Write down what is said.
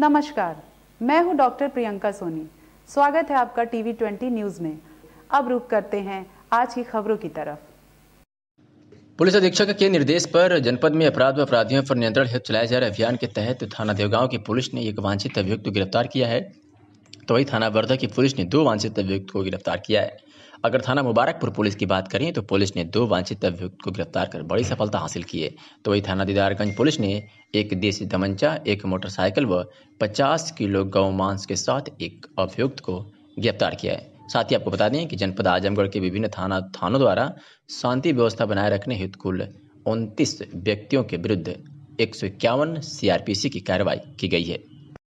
नमस्कार मैं हूं डॉक्टर प्रियंका सोनी स्वागत है आपका टीवी 20 न्यूज में अब रुक करते हैं आज की खबरों की तरफ पुलिस अधीक्षक के निर्देश पर जनपद में अपराध व अपराधियों पर नियंत्रण हेतु चलाए जा रहे अभियान के तहत थाना देवगांव की पुलिस ने एक वांछित अभियुक्त को गिरफ्तार किया है तो वही थाना वर्धा की पुलिस ने दो वांछित अभियुक्त को गिरफ्तार किया है अगर थाना मुबारकपुर पुलिस की बात करें तो पुलिस ने दो वांछित अभियुक्त को गिरफ्तार कर बड़ी सफलता हासिल की है तो वही थाना दीदारगंज पुलिस ने एक देसी दमंचा एक मोटरसाइकिल व 50 किलो गौ मांस के साथ एक अभियुक्त को गिरफ्तार किया है साथ ही आपको बता दें कि जनपद आजमगढ़ के विभिन्न थाना थानों द्वारा शांति व्यवस्था बनाए रखने हित कुल उनतीस व्यक्तियों के विरुद्ध एक सौ इक्यावन की कार्रवाई की गई है